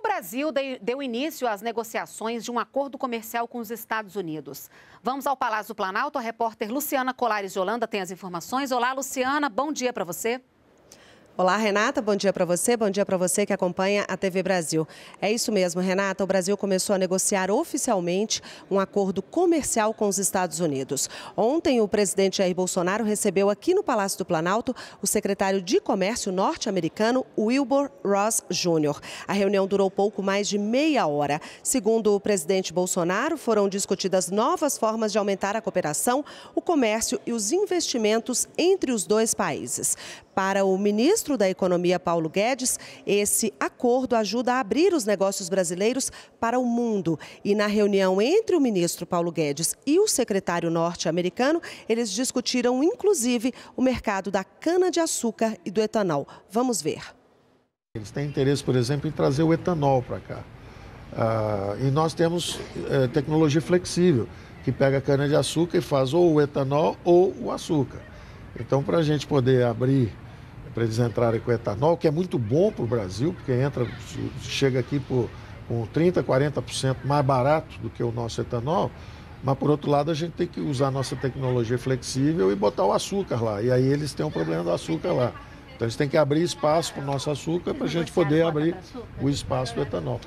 O Brasil deu início às negociações de um acordo comercial com os Estados Unidos. Vamos ao Palácio do Planalto. A repórter Luciana Colares de Holanda tem as informações. Olá, Luciana, bom dia para você. Olá, Renata, bom dia para você, bom dia para você que acompanha a TV Brasil. É isso mesmo, Renata, o Brasil começou a negociar oficialmente um acordo comercial com os Estados Unidos. Ontem, o presidente Jair Bolsonaro recebeu aqui no Palácio do Planalto o secretário de Comércio norte-americano Wilbur Ross Jr. A reunião durou pouco mais de meia hora. Segundo o presidente Bolsonaro, foram discutidas novas formas de aumentar a cooperação, o comércio e os investimentos entre os dois países. Para o ministro da Economia, Paulo Guedes, esse acordo ajuda a abrir os negócios brasileiros para o mundo. E na reunião entre o ministro Paulo Guedes e o secretário norte-americano, eles discutiram inclusive o mercado da cana-de-açúcar e do etanol. Vamos ver. Eles têm interesse, por exemplo, em trazer o etanol para cá. Ah, e nós temos eh, tecnologia flexível, que pega a cana-de-açúcar e faz ou o etanol ou o açúcar. Então, para a gente poder abrir, para eles entrarem com etanol, que é muito bom para o Brasil, porque entra, chega aqui por com 30%, 40% mais barato do que o nosso etanol, mas por outro lado a gente tem que usar nossa tecnologia flexível e botar o açúcar lá. E aí eles têm um problema do açúcar lá. Então eles têm que abrir espaço para o nosso açúcar para a gente poder abrir o espaço do etanol.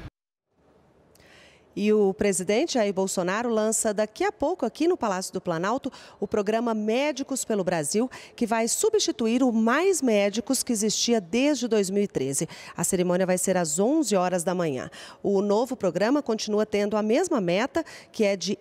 E o presidente Jair Bolsonaro lança daqui a pouco, aqui no Palácio do Planalto, o programa Médicos pelo Brasil, que vai substituir o Mais Médicos que existia desde 2013. A cerimônia vai ser às 11 horas da manhã. O novo programa continua tendo a mesma meta, que é de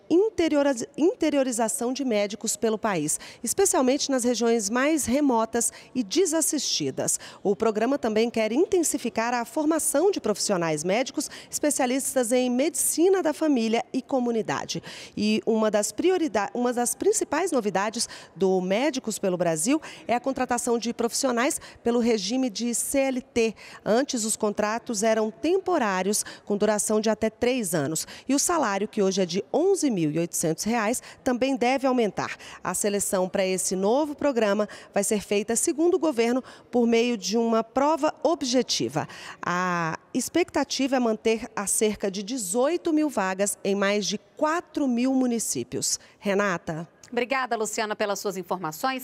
interiorização de médicos pelo país, especialmente nas regiões mais remotas e desassistidas. O programa também quer intensificar a formação de profissionais médicos especialistas em medicina da família e comunidade. E uma das, prioridades, uma das principais novidades do Médicos pelo Brasil é a contratação de profissionais pelo regime de CLT. Antes, os contratos eram temporários, com duração de até três anos. E o salário, que hoje é de R$ 11.800, também deve aumentar. A seleção para esse novo programa vai ser feita, segundo o governo, por meio de uma prova objetiva. A expectativa é manter a cerca de 18 mil vagas em mais de 4 mil municípios. Renata. Obrigada, Luciana, pelas suas informações.